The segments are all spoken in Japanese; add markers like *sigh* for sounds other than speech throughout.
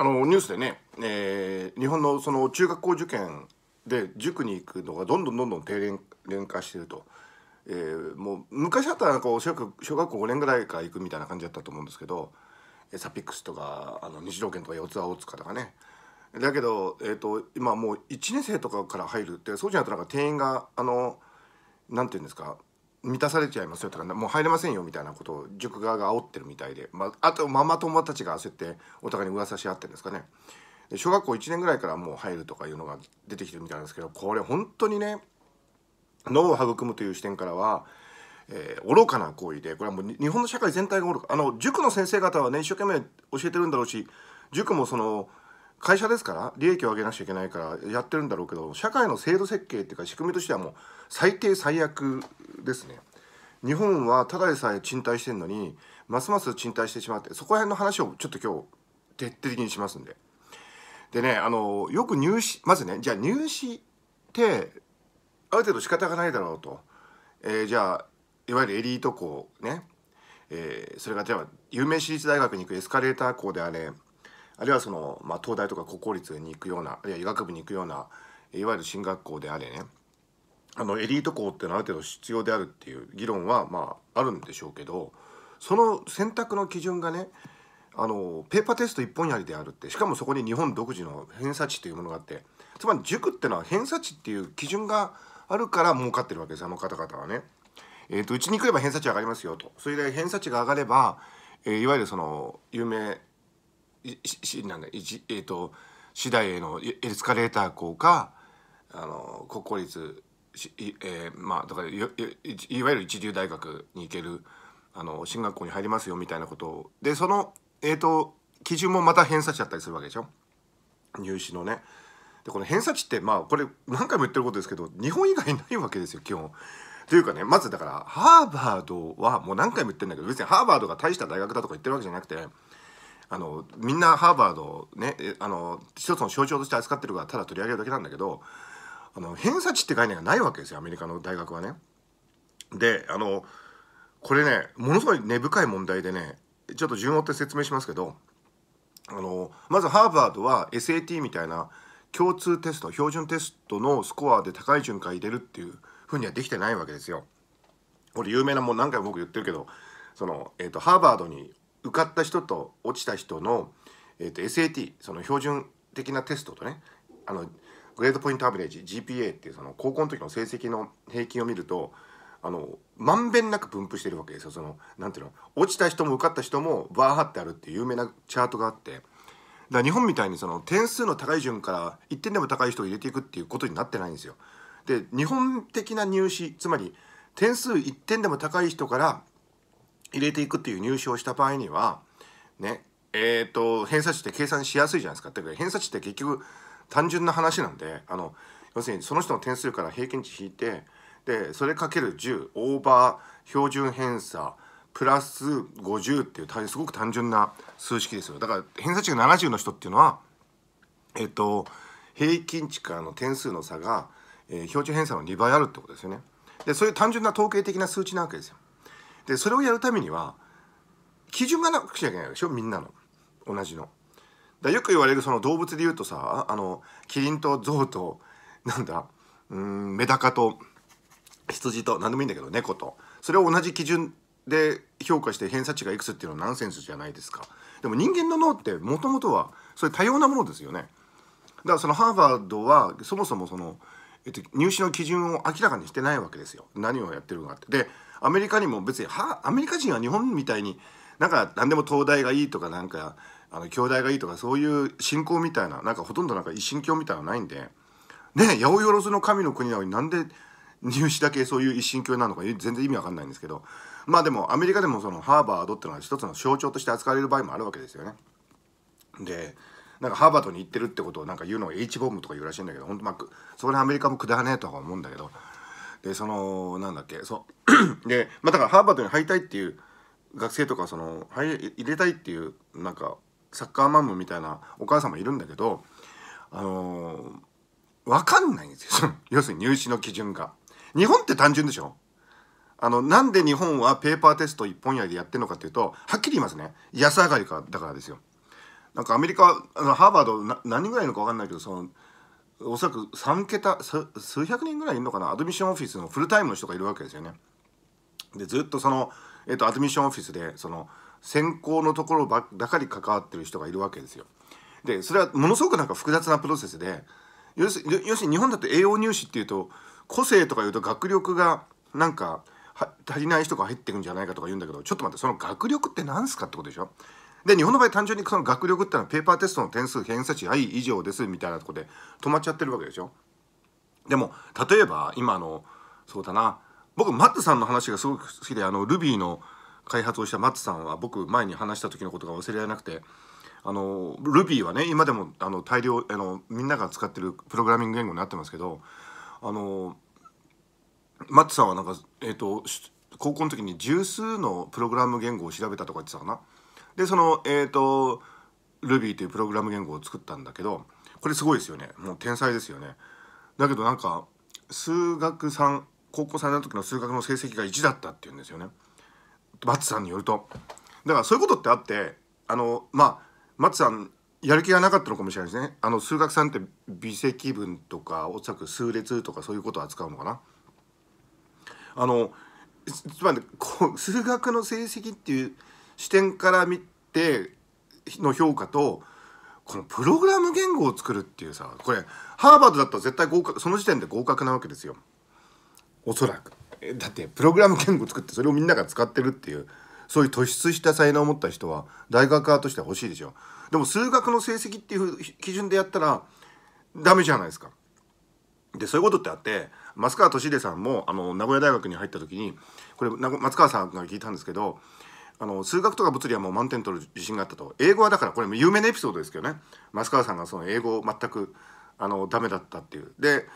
あのニュースでね、えー、日本のその中学校受験で塾に行くのがどんどんどんどん低廉化してると、えー、もう昔だったらこう小学小学校5年ぐらいから行くみたいな感じだったと思うんですけどサピックスとかあの日条圏とか四つ葉大塚とかねだけど、えーと、今もう1年生とかから入るってそうじゃなくてなんか定員があのなんて言うんですか満たされちゃいますよとかもう入れませんよみたいなことを塾側が煽ってるみたいで、まあ、あとママ友たちが焦ってお互いに噂し合ってるんですかね小学校1年ぐらいからもう入るとかいうのが出てきてるみたいなんですけどこれ本当にね脳を育むという視点からは、えー、愚かな行為でこれはもう日本の社会全体が愚かあの塾の先生方はね一生懸命教えてるんだろうし塾もその会社ですから利益を上げなくちゃいけないからやってるんだろうけど社会の制度設計っていうか仕組みとしてはもう最低最悪ですね。日本はただでさえ賃貸してるのにますます賃貸してしまってそこら辺の話をちょっと今日徹底的にしますんで。でねあのよく入試まずねじゃあ入試ってある程度仕方がないだろうと、えー、じゃあいわゆるエリート校ね、えー、それが例えば有名私立大学に行くエスカレーター校であれあるいはその、まあ、東大とか国公立に行くようなあるいは医学部に行くようないわゆる進学校であれねあのエリート校ってのはある程度必要であるっていう議論はまああるんでしょうけどその選択の基準がねあのペーパーテスト一本やりであるってしかもそこに日本独自の偏差値というものがあってつまり塾ってのは偏差値っていう基準があるから儲かってるわけですあの方々はね。えーと、うちに来れば偏差値上がりますよとそれで偏差値が上がれば、えー、いわゆるその有名しなんだ一えっ、ー、と次第へのエスカレーター校かあの国公立い,、えー、まあだからいわゆる一流大学に行けるあの進学校に入りますよみたいなことをでその、えーと、と基準もまた偏差値だったりするわけでしょ入試のね。でこの偏差値ってまあこれ何回も言ってることですけど日本以外ないわけですよ基本。というかねまずだからハーバードはもう何回も言ってるんだけど別にハーバードが大した大学だとか言ってるわけじゃなくてあのみんなハーバードねあの一つの象徴として扱ってるからただ取り上げるだけなんだけどあの偏差値って概念がないわけですよアメリカの大学はね。であのこれねものすごい根深い問題でねちょっと順を追って説明しますけどあのまずハーバードは SAT みたいな共通テスト標準テストのスコアで高い順から入れるっていうふうにはできてないわけですよ。これ有名なもう何回も僕言ってるけどその、えーと、とハーバードに受かった人と落ちた人の、えーと、SAT その標準的なテストとねあのグレードポイントアベレージ GPA っていうその高校の時の成績の平均を見るとあのまんべんなく分布してるわけですよそのなんていうの落ちた人も受かった人もバー張ってあるっていう有名なチャートがあってだ日本みたいにその点数の高い順から1点でも高い人を入れていくっていうことになってないんですよ。で日本的な入試つまり点数1点でも高い人から入れていくっていう入手をした場合にはねえっ、ー、と偏差値って計算しやすいじゃないですかって偏差値って結局単純な話なんであの要するにその人の点数から平均値引いてでそれかける10オーバー標準偏差プラス50っていうすごく単純な数式ですよだから偏差値が70の人っていうのはえっ、ー、と平均値からの点数の差が、えー、標準偏差の2倍あるってことですよね。でそういう単純な統計的な数値なわけですよ。でそれをやるためには基準がなくちゃいけないでしょみんなの同じの。だよく言われるその動物で言うとさあのキリンとゾウとなんだうんメダカと羊と何でもいいんだけど猫とそれを同じ基準で評価して偏差値がいくつっていうのはナンセンスじゃないですかでも人間の脳ってもともとはそれ多様なものですよねだからそのハーバードはそもそもその、えっと、入試の基準を明らかにしてないわけですよ何をやってるかって。でアメリカにも別にはアメリカ人は日本みたいになんか何でも東大がいいとかなんかあの兄弟がいいとかそういう信仰みたいななんかほとんどなんか一神教みたいなのないんでね八百万の神の国なのになんで入試だけそういう一神教なのか全然意味わかんないんですけどまあでもアメリカでもそのハーバードっていうのは一つの象徴として扱われる場合もあるわけですよね。でなんかハーバードに行ってるってことをなんか言うのを H ボムとか言うらしいんだけど本当まあそこらアメリカもくだらねえとは思うんだけどでそのなんだっけそう *coughs* でまあだからハーバードに入りたいっていう学生とかその入れたいっていうなんかサッカーマムみたいなお母さんもいるんだけどあのー、分かんないんですよ要するに入試の基準が。日本って単純でしょあのなんで日本はペーパーテスト一本やりでやってるのかっていうとはっきり言いますね安上がりかだからですよ。なんかアメリカのハーバード何人ぐらいのか分かんないけどそのおそらく3桁数百人ぐらいいるのかなアドミッションオフィスのフルタイムの人がいるわけですよね。でずっとその、えっと、アドミッションオフィスでその選考のところばかり関わってる人がいるわけですよ。でそれはものすごくなんか複雑なプロセスで要するに日本だと栄養入試っていうと個性とかいうと学力がなんか足りない人が入ってくんじゃないかとか言うんだけどちょっと待ってその学力って何すかってことでしょで日本の場合単純にその学力っていうのはペーパーテストの点数偏差値はい以上ですみたいなとこで止まっちゃってるわけでしょでも例えば今のそうだな僕マッツさんの話がすごく好きであの Ruby の開発をしたマッツさんは僕前に話した時のことが忘れられなくてあの Ruby はね今でもあの大量あのみんなが使ってるプログラミング言語になってますけどあのマッツさんはなんかえっ、ー、と高校の時に十数のプログラム言語を調べたとか言ってたかな。でそのえっ、ー、と Ruby というプログラム言語を作ったんだけどこれすごいですよねもう天才ですよねだけどなんか数学3高校3年の時の数学の成績が1だったっていうんですよね松ツさんによるとだからそういうことってあってあのまあ松さんやる気がなかったのかもしれないですねあの数学さんって微積分とかおそらく数列とかそういうことを扱うのかなあのつまりこう数学の成績っていう視点から見ての評価とこのプログラム言語を作るっていうさこれハーバードだったら絶対合格その時点で合格なわけですよおそらくだってプログラム言語を作ってそれをみんなが使ってるっていうそういう突出した才能を持った人は大学側としては欲しいでしょでも数学の成績っていう基準でやったらダメじゃないですかでそういうことってあって松川俊秀さんもあの名古屋大学に入った時にこれ松川さんが聞いたんですけどあの数学とか物理はもう満点取る自信があったと英語はだからこれも有名なエピソードですけどね増川さんがその英語を全くあのダメだったっていうで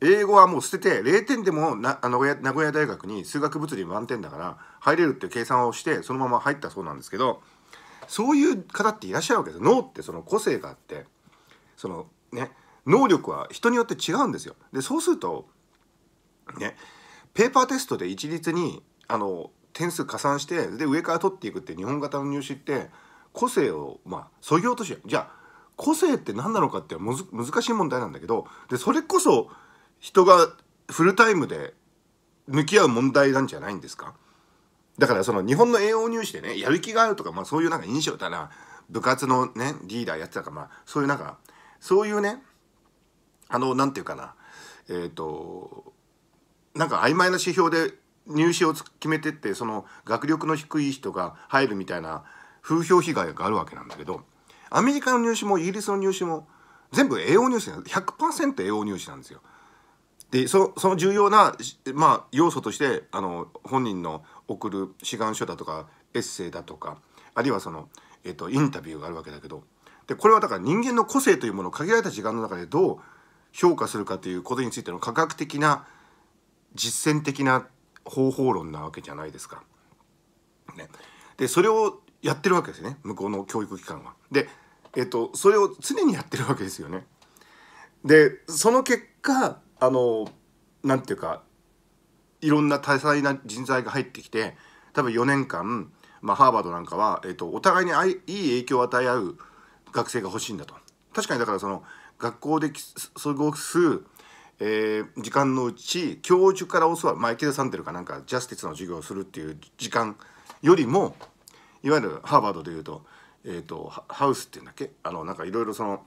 英語はもう捨てて0点でもなあの名古屋大学に数学物理満点だから入れるっていう計算をしてそのまま入ったそうなんですけどそういう方っていらっしゃるわけです脳ってその個性があってそのね能力は人によって違うんですよ。でそうするとねペーパーテストで一律にあの点数加算してで上から取っていくって日本型の入試って個性をまあそぎ落としじゃあ個性って何なのかってむず難しい問題なんだけどでそれこそ人がフルタイムで向き合う問題なんじゃないんですかだからその日本の栄養入試でねやる気があるとか、まあ、そういうなんか印象だな部活のねリーダーやってたかまあそういうなんかそういうねあのなんていうかなえっ、ー、となんか曖昧な指標で入試を決めてってその学力の低い人が入るみたいな風評被害があるわけなんだけどアメリカの入試もイギリスの入試も全部栄養入試なんです100%栄養入試なんですよ。でそその重要な、まあ、要素としてあの本人の送る志願書だとかエッセイだとかあるいはその、えっと、インタビューがあるわけだけどでこれはだから人間の個性というものを限られた時間の中でどう評価するかということについての科学的な実践的な方法論なわけじゃないですか。ね、でそれをやってるわけですね向こうの教育機関は。で、えっと、それを常にやってるわけですよね。でその結果あのなんていうかいろんな多彩な人材が入ってきて多分4年間、まあ、ハーバードなんかは、えっと、お互いにあいい影響を与え合う学生が欲しいんだと。確かにだからその学校で過ごすえー、時間のうち教授から教わる、マイケル・サンデルかなんかジャスティスの授業をするっていう時間よりもいわゆるハーバードでいうと,、えーと、ハウスっていうんだっけあのなんかいろいろその、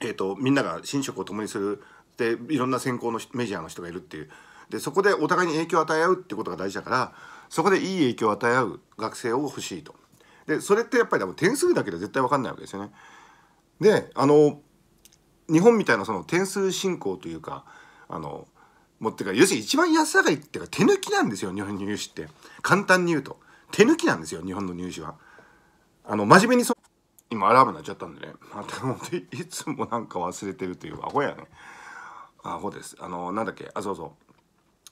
えーと、みんなが寝食を共にするでいろんな専攻のメジャーの人がいるっていうでそこでお互いに影響を与え合うってことが大事だからそこでいい影響を与え合う学生を欲しいと。でそれってやっぱりでも点数だけで絶対分かんないわけですよね。であの日本みたいなその点数進行というかあの持ってか要するに一番安上がりっていうか手抜きなんですよ日本の入試って簡単に言うと手抜きなんですよ日本の入試はあの真面目にそ今アラームなっちゃったんでねまた本当いつもなんか忘れてるというアホやねアホですあのなんだっけあそうそ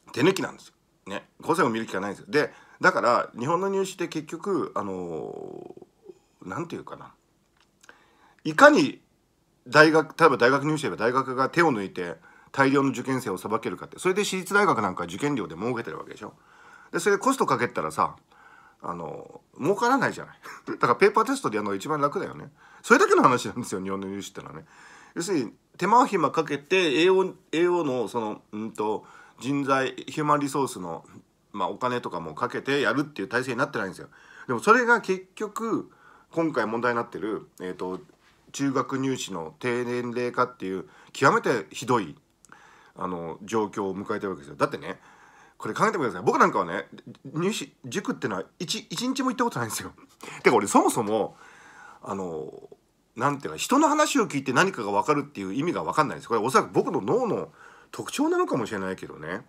う手抜きなんですよね個性を見る気がないんですよでだから日本の入試って結局あの何て言うかないかに大学例えば大学入試で大学が手を抜いて大量の受験生をさばけるかってそれで私立大学なんか受験料で儲けてるわけでしょでそれでコストかけたらさあの儲からないじゃない *laughs* だからペーパーテストでやるのが一番楽だよねそれだけの話なんですよ日本の入試ってのはね要するに手間暇かけて AO, AO のそのうんと人材ヒューマンリソースの、まあ、お金とかもかけてやるっていう体制になってないんですよでもそれが結局今回問題になってる、えーと、と中学入試の低年齢化っていう極めてひどいあの状況を迎えてるわけですよだってねこれ考えてください僕なんかはね入試塾ってのは一日も行ったことないんですよ。てか俺そもそもあの何ていうか人の話を聞いて何かが分かるっていう意味が分かんないんですこれおそらく僕の脳の特徴なのかもしれないけどね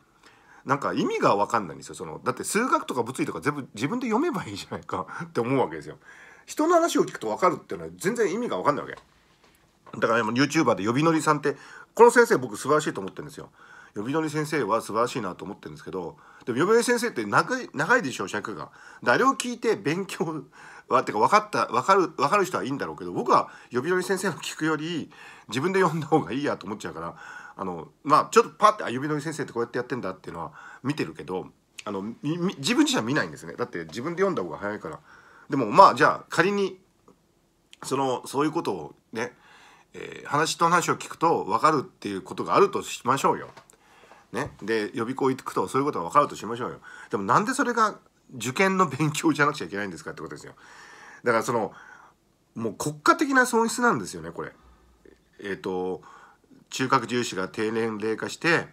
なんか意味が分かんないんですよそのだって数学とか物理とか全部自分で読めばいいじゃないかって思うわけですよ。人の話を聞くと分かるっていうのは全然意味が分かんないわけだから、ね、YouTuber で呼びのりさんってこの先生僕素晴らしいと思ってるんですよ呼びのり先生は素晴らしいなと思ってるんですけどでも呼びのり先生って長い長いでしょ尺があれを聞いて勉強はってか分かった分かる分かる人はいいんだろうけど僕は呼びのり先生の聞くより自分で読んだ方がいいやと思っちゃうからあのまあちょっとパッて「あ呼びのり先生ってこうやってやってんだ」っていうのは見てるけどあの自分自身は見ないんですねだって自分で読んだ方が早いから。でもまあじゃあ仮にそのそういうことをね、えー、話と話を聞くと分かるっていうことがあるとしましょうよ。ね、で予備校行くとそういうことが分かるとしましょうよ。でもなんでそれが受験の勉強じゃなくちゃいけないんですかってことですよ。だからそのもう国家的な損失なんですよねこれ。えっ、ー、と中核重視が低年齢化して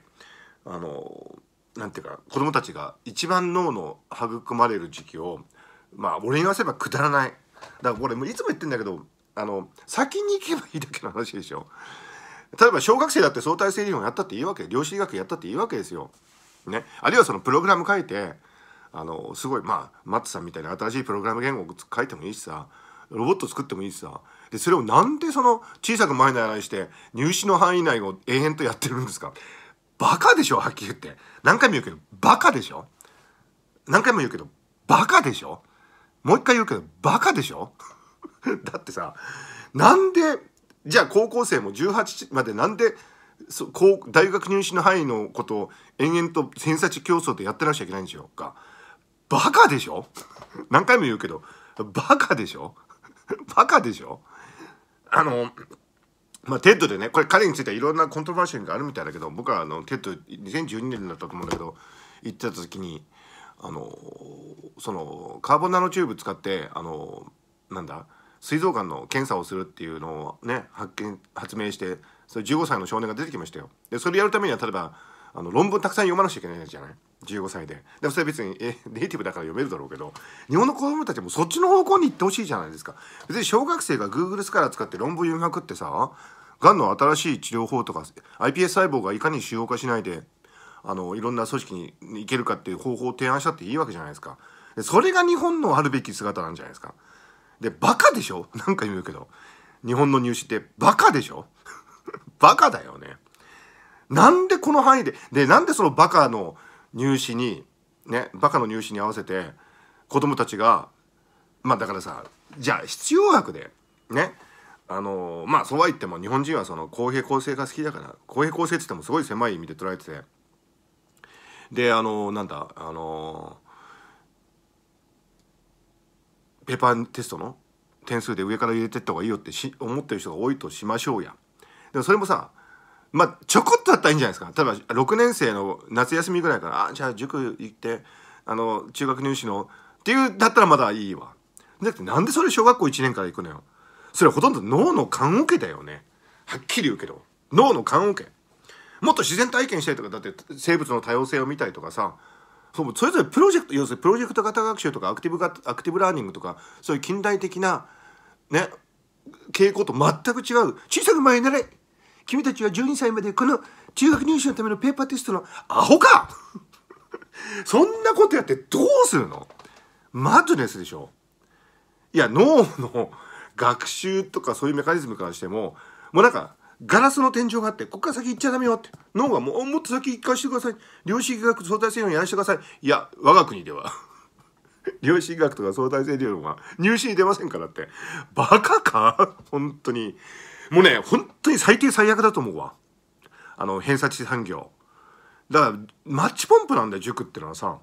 あのなんていうか子どもたちが一番脳の育まれる時期をまあ俺に言わせばくだらないだからこれもいつも言ってんだけどあの先に行けばいいだけの話でしょ例えば小学生だって相対性理論やったっていいわけ量子医学やったっていいわけですよ、ね、あるいはそのプログラム書いてあのすごいまあマッツさんみたいな新しいプログラム言語を書いてもいいしさロボット作ってもいいしさでそれをなんでその小さく前ならにして入試の範囲内を永遠とやってるんですかバカでしょはっきり言って何回も言うけどバカでしょ何回も言うけどバカでしょもう一回言うけどバカでしょ *laughs* だってさなんでじゃあ高校生も18までなんで大学入試の範囲のことを延々と偏差値競争でやってらっしゃいけないんでしょうかバカでしょ何回も言うけどバカでしょバカでしょあのまあ、テッドでねこれ彼についてはいろんなコントロバーシンがあるみたいだけど僕はあのテッド2012年だったと思うんだけど行ってた時にあのそのカーボンナノチューブ使ってあのなんだ膵臓がんの検査をするっていうのをね発見発明してそれ15歳の少年が出てきましたよ。でそれやるためには例えばあの論文たくさん読まなきゃいけないじゃない15歳ででもそれ別にえネイティブだから読めるだろうけど日本の子供たちもそっちの方向に行ってほしいじゃないですか別に小学生が Google スカラ使って論文読みまくってさがんの新しい治療法とか iPS 細胞がいかに腫瘍化しないであのいろんな組織に行けるかっていう方法を提案したっていいわけじゃないですかでそれが日本のあるべき姿なんじゃないですかでバカでしょ *laughs* なんか言うけど日本の入試ってバカでしょ *laughs* バカだよねなんでこの範囲ででなんでそのバカの入試にねバカの入試に合わせて子供たちがまあだからさじゃあ必要悪でねあのまあそうは言っても日本人はその公平公正が好きだから公平公正って言ってもすごい狭い意味で捉えててであのなんだあのペーパーテストの点数で上から入れてった方がいいよってし思ってる人が多いとしましょうやでもそれもさまあちょこっとだったらいいんじゃないですか例えば6年生の夏休みぐらいからあじゃあ塾行ってあの中学入試のっていうだったらまだいいわだってなんでそれ小学校1年から行くのよそれほとんど脳の棺桶だよねはっきり言うけど脳の棺桶もっと自然体験したりとかだって生物の多様性を見たりとかさそうそれぞれプロジェクト要するにプロジェクト型学習とかアクティブがアクティブラーニングとかそういう近代的なね傾向と全く違う小さく前になれ君たちは12歳までこの中学入試のためのペーパーテストのアホか *laughs* そんなことやってどうするのマッドネスでしょいや脳の学習とかそういうメカニズムからしてももうなんかガラスの天井があって、ここから先行っちゃダメよって。脳がもう、もっと先行かしてください。量子医学相対性理論やらせてください。いや、我が国では。*laughs* 量子学とか相対性理論は入試に出ませんからって。バカか本当に。もうね、本当に最低最悪だと思うわ。あの、偏差値産業。だから、マッチポンプなんだよ、塾ってのはさ。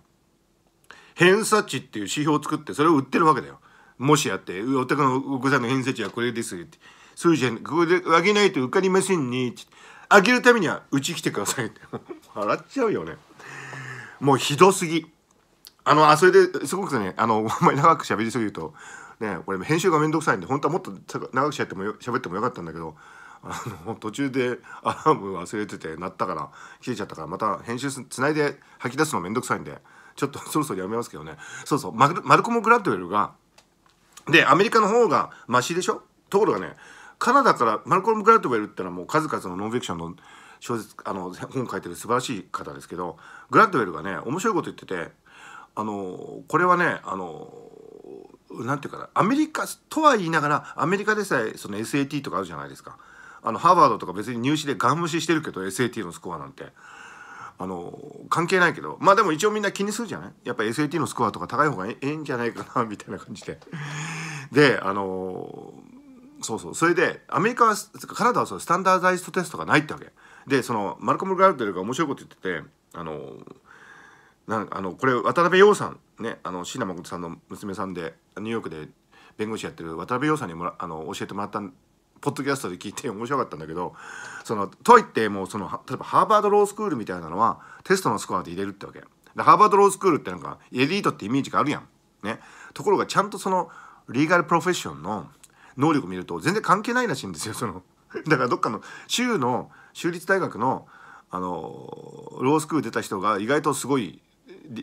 偏差値っていう指標を作って、それを売ってるわけだよ。もしやって、お宅のお子さんの偏差値はこれですって。そうじゃん。ここで上げないと受かりませんね。上げるためには、うち来てくださいって。*laughs* 笑っちゃうよね。もうひどすぎ。あの、あ、それですごくね、あの、*laughs* お前長く喋りすぎると、ね、これ編集がめんどくさいんで、本当はもっと長くしゃってもよ喋ってもよかったんだけど、あの途中でアラーム忘れてて鳴ったから消えちゃったからまた編集つないで吐き出すのめんどくさいんでちょっとそろそろやめますけどねそうそうマルコム・グラッドウェルがでアメリカの方がマシでしょところがねカナダからマルコルム・グラッドウェルってのはもう数々のノンフィクションの小説あの本書いてる素晴らしい方ですけどグラッドウェルがね面白いこと言っててあのこれはねあのなんていうかなアメリカとは言いながらアメリカでさえその SAT とかあるじゃないですかあのハーバードとか別に入試でガン無視してるけど SAT のスコアなんてあの関係ないけどまあでも一応みんな気にするじゃないやっぱ SAT のスコアとか高い方がええんじゃないかなみたいな感じでであのそうそうそれでアメリカはカナダはそのスタンダーダイストテストがないってわけでそのマルコム・ガルデルが面白いこと言っててあのなあのこれ渡辺陽さんねあの椎名誠さんの娘さんでニューヨークで弁護士やってる渡辺陽さんにもあの教えてもらったポッドキャストで聞いて面白かったんだけどそのといってもうその例えばハーバードロースクールみたいなのはテストのスコアで入れるってわけでハーバードロースクールってなんかエリートってイメージがあるやんねところがちゃんとそのリーガルプロフェッションの能力見ると全然関係ないらしいんですよその *laughs* だからどっかの州の州立大学のあのロースクール出た人が意外とすごい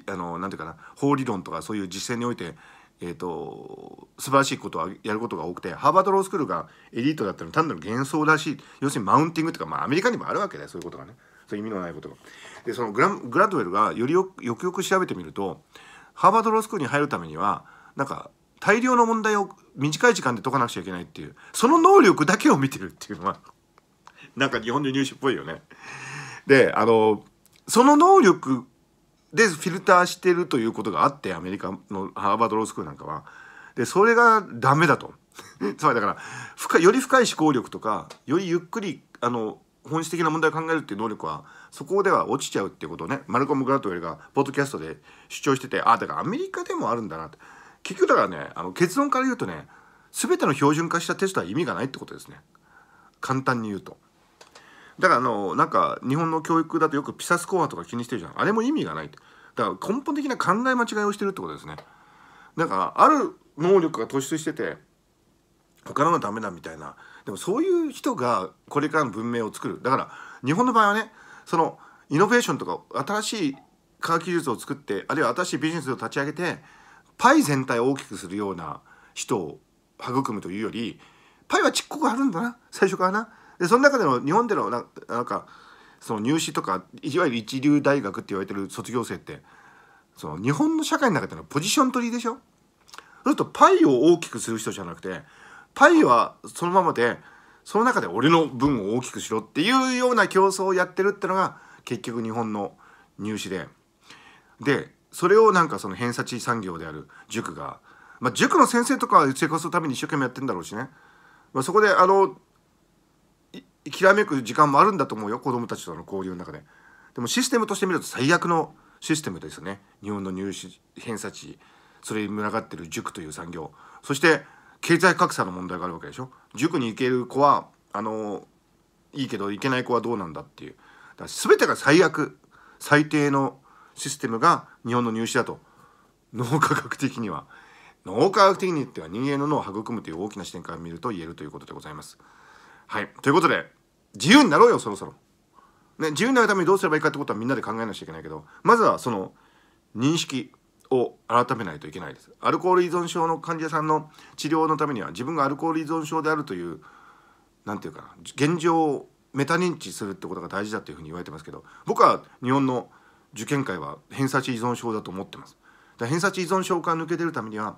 あのなんていうかな法理論とかそういう実践においてえーと、素晴らしいことをやることが多くてハーバードロースクールがエリートだったの単なる幻想らしい要するにマウンティングとか、まあ、アメリカにもあるわけだよそういうことがねそういう意味のないことが。でそのグラグラドウェルがよりよくよくよく調べてみるとハーバードロースクールに入るためにはなんか大量の問題を短い時間で解かなくちゃいけないっていうその能力だけを見てるっていうのはなんか日本の入試っぽいよね。であのその能力でフィルターしてるということがあってアメリカのハーバードロースクールなんかは。でそれがダメだと。*laughs* つまりだから深より深い思考力とかよりゆっくりあの本質的な問題を考えるっていう能力はそこでは落ちちゃうっていうことをねマルコム・グラッドウェルがポッドキャストで主張しててああだからアメリカでもあるんだなって結局だからねあの結論から言うとね全ての標準化したテストは意味がないってことですね簡単に言うとだからあのなんか日本の教育だとよくピサスコアとか気にしてるじゃんあれも意味がないだから根本的な考え間違いをしてるってことですねだからある能力が突出してて他のはダメだみたいなでもそういう人がこれからの文明を作るだから日本の場合はねそのイノベーションとか新しい科学技術を作ってあるいは新しいビジネスを立ち上げてパイ全体を大きくするような人を育むというよりパイはちっこくあるんだな最初からな。でその中での日本でのななんかその入試とかいわゆる一流大学って言われてる卒業生ってその日本の社会の中でのポジション取りでしょそうするとパイを大きくする人じゃなくてパイはそのままでその中で俺の分を大きくしろっていうような競争をやってるってのが結局日本の入試で。でそれをなんかその偏差値産業である塾が、まあ、塾の先生とかは生活のために一生懸命やってんだろうしね、まあ、そこであのきらめく時間もあるんだと思うよ子どもたちとの交流の中で。でもシステムとして見ると最悪のシステムですよね日本の入試偏差値それに群がってる塾という産業そして経済格差の問題があるわけでしょ塾に行ける子はあのいいけど行けない子はどうなんだっていうだから全てが最悪最低のシステムが日本の入試だと脳科学的には脳科学的にっては人間の脳を育むという大きな視点から見ると言えるということでございます。はいということで自由になろうよそろそろ。ね、自由になるためにどうすればいいかってことはみんなで考えなくちゃいけないけどまずはその認識を改めないといけないです。アルコール依存症の患者さんの治療のためには自分がアルコール依存症であるという何て言うかな現状をメタ認知するってことが大事だというふうに言われてますけど僕は日本の受験界は偏差値依存症だと思ってます。だ偏差値依存症から抜け出るためには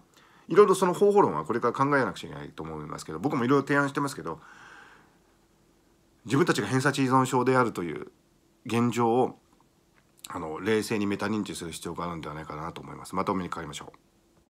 いろいろその方法論はこれから考えなくちゃいけないと思いますけど僕もいろいろ提案してますけど自分たちが偏差値依存症であるという現状をあの冷静にメタ認知する必要があるんではないかなと思います。またお目にかかりましょう。